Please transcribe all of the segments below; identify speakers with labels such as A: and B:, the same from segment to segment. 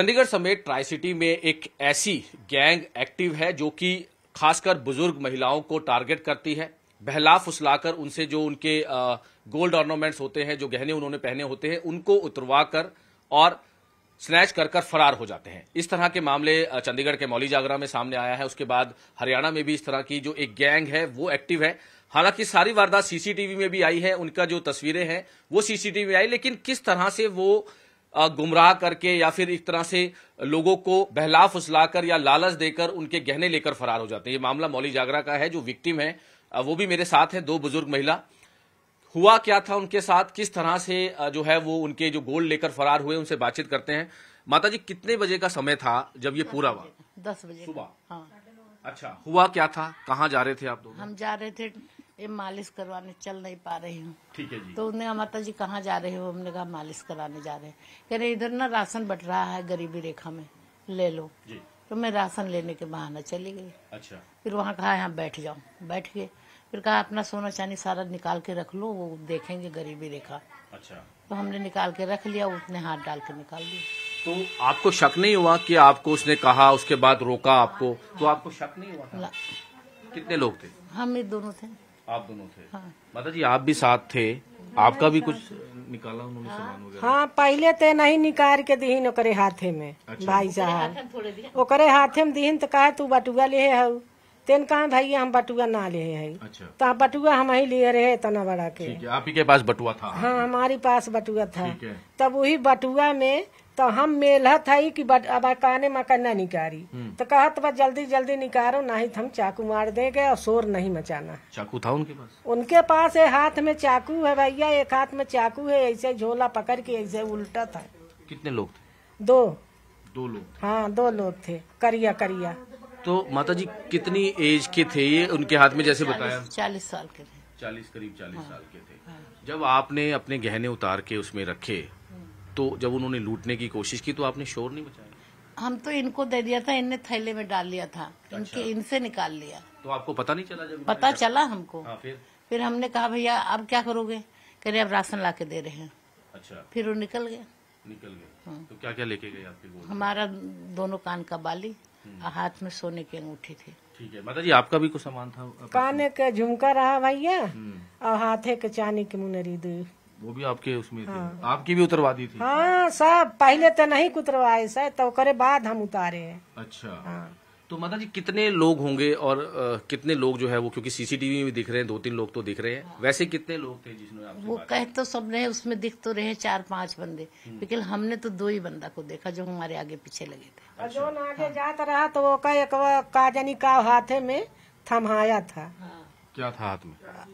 A: चंडीगढ़ समेत tri city में एक ऐसी गैंग एक्टिव है जो कि खासकर बुजुर्ग महिलाओं को टारगेट करती है बहला फुसलाकर उनसे जो उनके गोल्ड ऑर्नामेंट्स होते हैं जो गहने उन्होंने पहने होते हैं उनको उतरवा कर और स्नैच कर कर फरार हो जाते हैं इस तरह के मामले चंडीगढ़ के मौली जागरा में सामने आया है उसके बाद हरियाणा में भी इस तरह की जो एक गैंग है वो एक्टिव है हालांकि सारी वारदात सीसीटीवी में भी आई है उनका जो तस्वीरें हैं वो सीसीटीवी में आई लेकिन किस तरह से वो गुमराह करके या फिर एक तरह से लोगों को बहला फुसलाकर या लालच देकर उनके गहने लेकर फरार हो जाते हैं ये मामला मौली जागरा का है जो विक्टिम है वो भी मेरे साथ है दो बुजुर्ग महिला हुआ क्या था उनके साथ किस तरह से जो है वो उनके जो गोल्ड लेकर फरार हुए उनसे बातचीत करते हैं माता जी कितने बजे का समय था जब ये पूरा हुआ
B: दस बजे सुबह हाँ।
A: अच्छा हुआ क्या था कहाँ जा रहे थे आप दोनों हम
B: जा रहे थे ये मालिश करवाने चल नहीं पा रही हूँ ठीक है जी तो उन्हें कहा माता जी कहाँ जा रहे हो हमने कहा मालिश कराने जा रहे हैं कह रहे इधर ना राशन बट रहा है गरीबी रेखा में ले लो जी। तो मैं राशन लेने के बहाना चली गई अच्छा फिर वहाँ कहा यहाँ बैठ जाओ बैठ गए फिर कहा अपना सोना चांदी सारा निकाल के रख लो वो देखेंगे गरीबी रेखा अच्छा तो हमने निकाल के रख लिया उसने हाथ डाल के निकाल दिया तो
A: आपको शक नहीं हुआ कि आपको उसने कहा उसके बाद रोका आपको तो आपको शक नहीं हुआ कितने लोग थे हम ही दोनों थे आप दोनों थे हाँ। माता जी आप भी साथ थे हाँ। आपका भी हाँ। कुछ निकाला उन्होंने हाँ। सामान वगैरह हाँ
C: पहले तो नहीं निकाल के दीन ओकरे हाथे में अच्छा। भाई साहब ओकरे हाथे में दीन तो कहे तू बटुआ ले है तेन कहा भैया हम बटुआ ना ले है अच्छा। तो बटुआ हम ही लिए रहे तना बड़ा के
A: आप ही के पास बटुआ था हाँ
C: हमारे पास बटुआ था तब वही बटुआ में तो हम मेला था कि अबाकाने मकन्ना निकारी हम्म। तो कहा तो जल्दी जल्दी निकारो नहीं तो हम चाकू मार देंगे और शोर नहीं मचाना
A: चाकू था उनके पास
C: उनके पास है हाथ में चाकू है भैया एक हाथ में चाकू है ऐसे झोला पकड़ के ऐसे उल्टा था कितने लोग थे दो दो लोग हाँ दो लोग थे करिया करिया
A: तो माता जी कितनी एज के थे ये उनके हाथ में जैसे बताया चालीस साल के थे चालीस करीब चालीस हाँ। साल के थे जब आपने अपने गहने उतार के उसमें रखे तो जब उन्होंने लूटने की कोशिश की तो आपने शोर नहीं बचाया
B: हम तो इनको दे दिया था इनने थैले में डाल लिया था अच्छा। इनके इनसे निकाल लिया
A: तो आपको पता नहीं चला जब पता चला हमको हाँ, फिर
B: फिर हमने कहा भैया अब क्या करोगे कह रहे अब राशन ला के दे रहे हैं
A: अच्छा फिर वो निकल गया निकल गए हाँ। तो क्या क्या लेके गए आपके हमारा
B: दोनों कान का बाली हम्म। और हाथ में सोने की अंगूठी थी
A: ठीक है माता जी आपका भी कुछ सामान था कान
C: का झुमका रहा भैया हम्म। और हाथे के चाने की मुनरी दी
A: वो भी आपके उसमें हाँ। आपकी भी दी थी
C: हाँ सब पहले तो नहीं कुतरवाए सर तो करे बाद हम उतारे
A: अच्छा हाँ। तो माता जी कितने लोग होंगे और आ, कितने लोग जो है वो क्योंकि सीसीटीवी में दिख रहे हैं दो तीन लोग तो दिख रहे हैं वैसे कितने लोग थे जिसने
B: वो कह तो सब रहे उसमें दिख तो रहे चार पांच बंदे हम्म। लेकिन हमने तो दो ही बंदा को देखा जो
C: हमारे आगे पीछे लगे थे जो अच्छा। आगे जाता रहा तो वो का का जानी का हाथे में थमाया था हाँ।
A: क्या था हाथ में हाँ।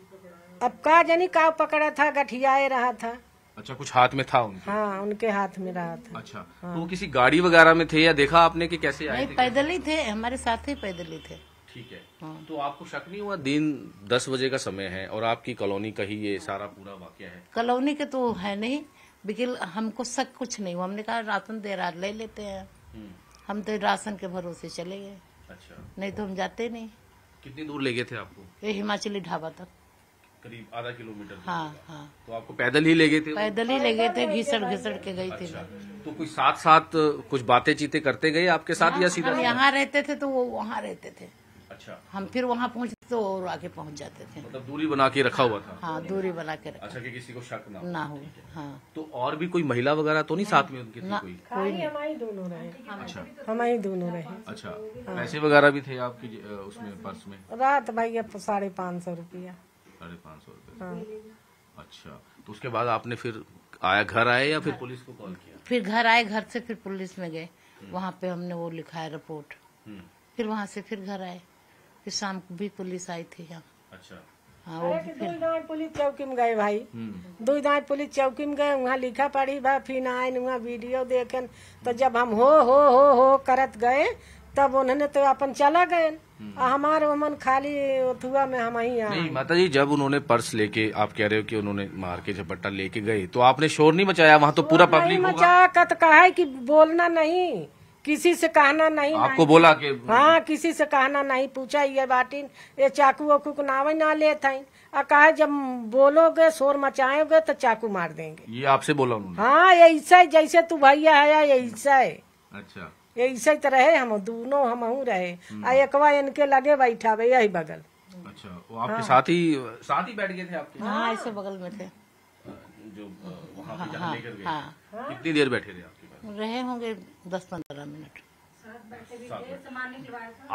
C: अब का जनी का पकड़ा था गठियाए रहा था
A: अच्छा कुछ हाथ में था उनके
C: हाँ उनके हाथ में रहा
A: था अच्छा हाँ। तो वो किसी गाड़ी वगैरह में थे या देखा आपने कि कैसे आए
C: पैदल ही थे हमारे साथ ही पैदल ही थे
A: ठीक है हाँ। तो आपको शक नहीं हुआ दिन दस बजे का समय है और आपकी कॉलोनी का ही ये सारा पूरा वाक्य है
B: कॉलोनी के तो है नहीं लेकिन हमको शक कुछ नहीं हुआ हमने कहा राशन दे रात ले लेते हैं हम्म। हम तो राशन के भरोसे चले गए
A: अच्छा नहीं तो
B: हम जाते नहीं
A: कितनी दूर ले गए थे आपको ये हिमाचली ढाबा तक करीब आधा किलोमीटर हाँ हाँ तो आपको पैदल ही ले गए थे
B: पैदल ही ले गए थे घिसड़ घिसड़ के गई थी अच्छा।
A: तो कुछ साथ साथ कुछ बातें चीते करते गए आपके साथ हाँ, या सीधा यहाँ
B: रहते थे तो वो वहाँ रहते थे अच्छा हम फिर वहाँ पहुँचते तो और आगे पहुँच जाते थे मतलब
A: दूरी बना के रखा हुआ था
B: हाँ दूरी बना के रखा
A: अच्छा कि किसी को शक ना ना हो हाँ तो और भी कोई महिला वगैरह तो नहीं हाँ, साथ में उनके थी कोई
B: कोई
C: हमारी दोनों रहे अच्छा हमारी दोनों रहे अच्छा
A: हाँ। पैसे वगैरह भी थे आपके उसमें पर्स में
C: रात भाई तो साढ़े पाँच सौ रूपया
A: साढ़े पाँच सौ रूपए हाँ। अच्छा तो उसके बाद आपने फिर आया घर आए या फिर हाँ। पुलिस को कॉल किया
C: फिर घर आए घर से फिर पुलिस
B: में गए हम्म। वहाँ पे हमने वो लिखाया रिपोर्ट हम्म। फिर वहाँ से फिर घर आए फिर
C: शाम को भी पुलिस आई थी यहाँ
A: अच्छा हाँ
B: फिर
C: पुलिस चौकी में गए भाई दो हम्म। दाँत पुलिस चौकी में गए वहाँ लिखा पड़ी भाई फिर आए वहाँ वीडियो देखे तो जब हम हो हो हो हो करत गए तब उन्होंने तो अपन चला गए हमारे मन खाली थुआ में हम ही नहीं
A: माता जी जब उन्होंने पर्स लेके आप कह रहे हो कि उन्होंने मार के झपट्टा लेके गए तो आपने शोर नहीं मचाया वहाँ तो पूरा पब्लिक मचा
C: का तो कहा है कि बोलना नहीं किसी से कहना नहीं आपको नहीं। बोला कि हाँ किसी से कहना नहीं पूछा ये बाटिन ये चाकू वाकू को नाव ना ले था और कहा जब बोलोगे शोर मचाएंगे तो चाकू मार देंगे
A: ये आपसे बोला
C: हाँ ये ऐसा जैसे तू भैया है ऐसा है अच्छा ये ऐसे ही तो रहे हम दोनों हम रहे एकवा इनके लगे बैठा भाई यही बगल
A: अच्छा वो आपके हाँ। साथ ही साथ ही बैठ गए थे आपके हाँ
C: ऐसे बगल में थे
A: जो वहाँ हाँ, हाँ, लेकर गए हाँ, कितनी देर बैठे थे
B: आपके रहे होंगे दस पंद्रह मिनट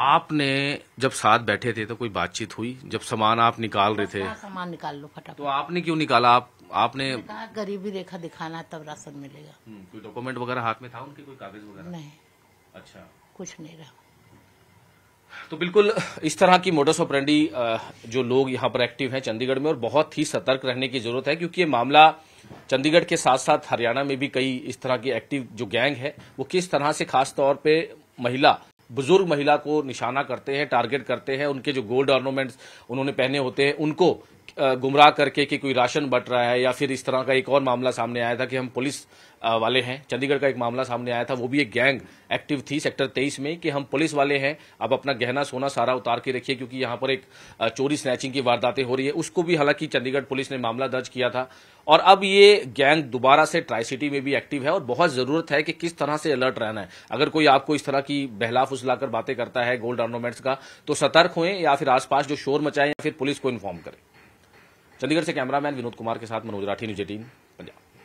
A: आपने जब साथ बैठे थे तो कोई बातचीत हुई जब सामान आप निकाल रहे थे
B: सामान निकाल लो फटाफट तो
A: आपने क्यों निकाला आप आपने
B: गरीबी रेखा दिखाना है तब राशन मिलेगा
A: हम्म, कोई डॉक्यूमेंट वगैरह हाथ में था उनके कोई कागज वगैरह नहीं अच्छा कुछ नहीं रहा तो बिल्कुल इस तरह की मोटर्स ऑपरेंडी जो लोग यहाँ पर एक्टिव हैं चंडीगढ़ में और बहुत ही सतर्क रहने की जरूरत है क्योंकि ये मामला चंडीगढ़ के साथ साथ हरियाणा में भी कई इस तरह की एक्टिव जो गैंग है वो किस तरह से खास तौर पे महिला बुजुर्ग महिला को निशाना करते हैं टारगेट करते हैं उनके जो गोल्ड ऑर्नोमेंट्स उन्होंने पहने होते हैं उनको गुमराह करके कि कोई राशन बट रहा है या फिर इस तरह का एक और मामला सामने आया था कि हम पुलिस वाले हैं चंडीगढ़ का एक मामला सामने आया था वो भी एक गैंग एक्टिव थी सेक्टर तेईस में कि हम पुलिस वाले हैं आप अपना गहना सोना सारा उतार के रखिए क्योंकि यहां पर एक चोरी स्नैचिंग की वारदातें हो रही है उसको भी हालांकि चंडीगढ़ पुलिस ने मामला दर्ज किया था और अब ये गैंग दोबारा से ट्राई सिटी में भी एक्टिव है और बहुत जरूरत है कि किस तरह से अलर्ट रहना है अगर कोई आपको इस तरह की बहला फुसलाकर बातें करता है गोल्ड आर्नोमेंट्स का तो सतर्क हुए या फिर आसपास जो शोर मचाए या फिर पुलिस को इन्फॉर्म करें चंडीगढ़ से कैमरामैन विनोद कुमार के साथ मनोज राठी न्यूज एटीन